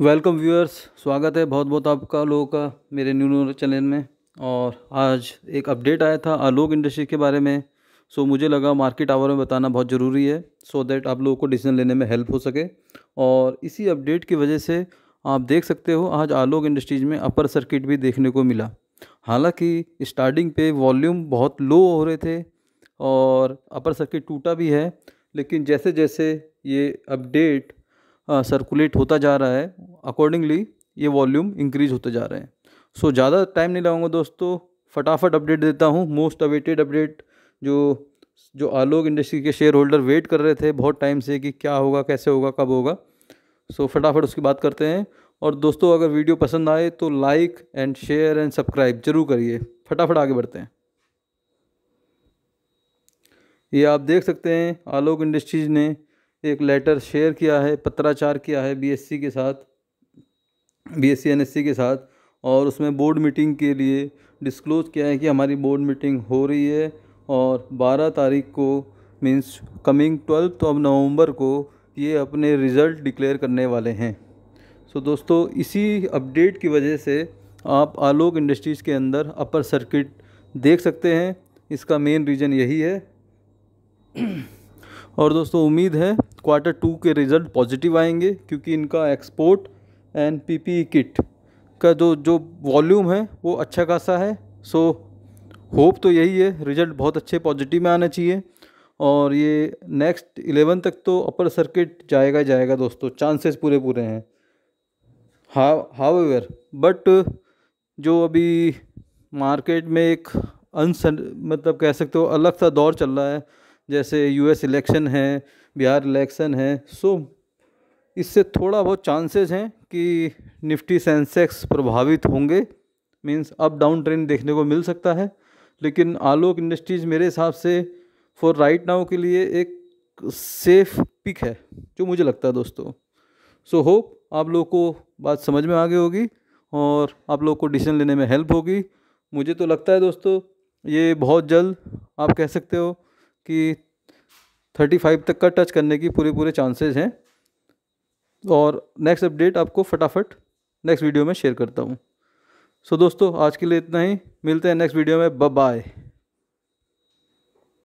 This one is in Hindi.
वेलकम व्यूअर्स स्वागत है बहुत बहुत आपका लोगों का मेरे न्यू न्यू चैनल में और आज एक अपडेट आया था आलोक इंडस्ट्री के बारे में सो मुझे लगा मार्केट आवर में बताना बहुत ज़रूरी है सो दैट आप लोगों को डिसीजन लेने में हेल्प हो सके और इसी अपडेट की वजह से आप देख सकते हो आज आलोक इंडस्ट्रीज में अपर सर्किट भी देखने को मिला हालाँकि स्टार्टिंग पे वॉल्यूम बहुत लो हो रहे थे और अपर सर्किट टूटा भी है लेकिन जैसे जैसे ये अपडेट सर्कुलेट होता जा रहा है अकॉर्डिंगली ये वॉल्यूम इंक्रीज होते जा रहे हैं सो so, ज़्यादा टाइम नहीं लगाऊंगा दोस्तों फटाफट अपडेट देता हूँ मोस्ट अवेटेड अपडेट जो जो आलोक इंडस्ट्री के शेयर होल्डर वेट कर रहे थे बहुत टाइम से कि क्या होगा कैसे होगा कब होगा सो so, फटाफट उसकी बात करते हैं और दोस्तों अगर वीडियो पसंद आए तो like and share and subscribe जरूर करिए फटाफट आगे बढ़ते हैं ये आप देख सकते हैं आलोक इंडस्ट्रीज़ ने एक लेटर शेयर किया है पत्राचार किया है बीएससी के साथ बीएससी एनएससी के साथ और उसमें बोर्ड मीटिंग के लिए डिस्क्लोज किया है कि हमारी बोर्ड मीटिंग हो रही है और 12 तारीख को means coming twelfth of November को ये अपने रिज़ल्ट डिक्लेयर करने वाले हैं सो दोस्तों इसी अपडेट की वजह से आप आलोक इंडस्ट्रीज़ के अंदर अपर सर्किट देख सकते हैं इसका मेन रीज़न यही है और दोस्तों उम्मीद है क्वार्टर टू के रिज़ल्ट पॉजिटिव आएंगे क्योंकि इनका एक्सपोर्ट एंड पी किट का जो जो वॉल्यूम है वो अच्छा खासा है सो होप तो यही है रिज़ल्ट बहुत अच्छे पॉजिटिव में आना चाहिए और ये नेक्स्ट इलेवन तक तो अपर सर्किट जाएगा जाएगा दोस्तों चांसेस पूरे पूरे हैं हाव हाव बट जो अभी मार्केट में एक अनसन मतलब कह सकते हो अलग सा दौर चल रहा है जैसे यूएस इलेक्शन है बिहार इलेक्शन है सो इससे थोड़ा बहुत चांसेस हैं कि निफ्टी सेंसेक्स प्रभावित होंगे मींस अप डाउन ट्रेंड देखने को मिल सकता है लेकिन आलोक इंडस्ट्रीज मेरे हिसाब से फॉर राइट नाउ के लिए एक सेफ पिक है जो मुझे लगता है दोस्तों सो so, होप आप लोग को बात समझ में आ गई होगी और आप लोग को डिसीजन लेने में हेल्प होगी मुझे तो लगता है दोस्तों ये बहुत जल्द आप कह सकते हो कि 35 तक का टच करने की पूरे पूरे चांसेस हैं और नेक्स्ट अपडेट आपको फटाफट नेक्स्ट वीडियो में शेयर करता हूँ सो so दोस्तों आज के लिए इतना ही मिलते हैं नेक्स्ट वीडियो में बाय